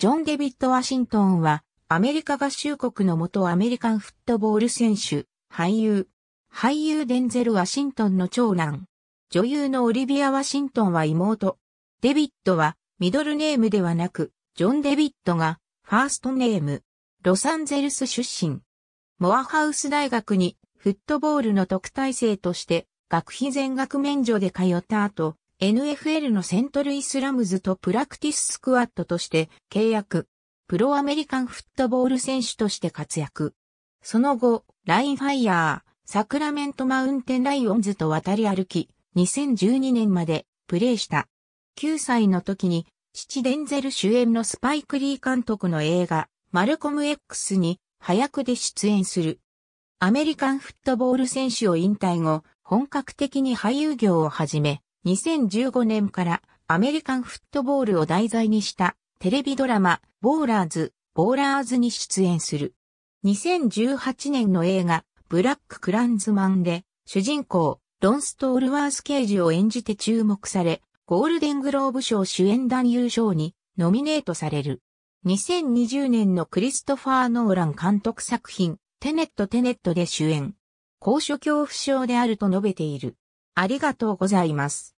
ジョン・デビッド・ワシントンは、アメリカ合衆国の元アメリカンフットボール選手、俳優、俳優デンゼル・ワシントンの長男、女優のオリビア・ワシントンは妹、デビッドは、ミドルネームではなく、ジョン・デビッドが、ファーストネーム、ロサンゼルス出身。モアハウス大学に、フットボールの特待生として、学費全額免除で通った後、NFL のセントルイスラムズとプラクティススクワットとして契約。プロアメリカンフットボール選手として活躍。その後、ラインファイヤー、サクラメントマウンテンライオンズと渡り歩き、2012年までプレーした。9歳の時に、父デンゼル主演のスパイクリー監督の映画、マルコム X に早くで出演する。アメリカンフットボール選手を引退後、本格的に俳優業を始め、2015年からアメリカンフットボールを題材にしたテレビドラマ、ボーラーズ、ボーラーズに出演する。2018年の映画、ブラック・クランズマンで、主人公、ロン・ストールワース・ケージを演じて注目され、ゴールデングローブ賞主演男優賞にノミネートされる。2020年のクリストファー・ノーラン監督作品、テネット・テネットで主演。高所恐怖症であると述べている。ありがとうございます。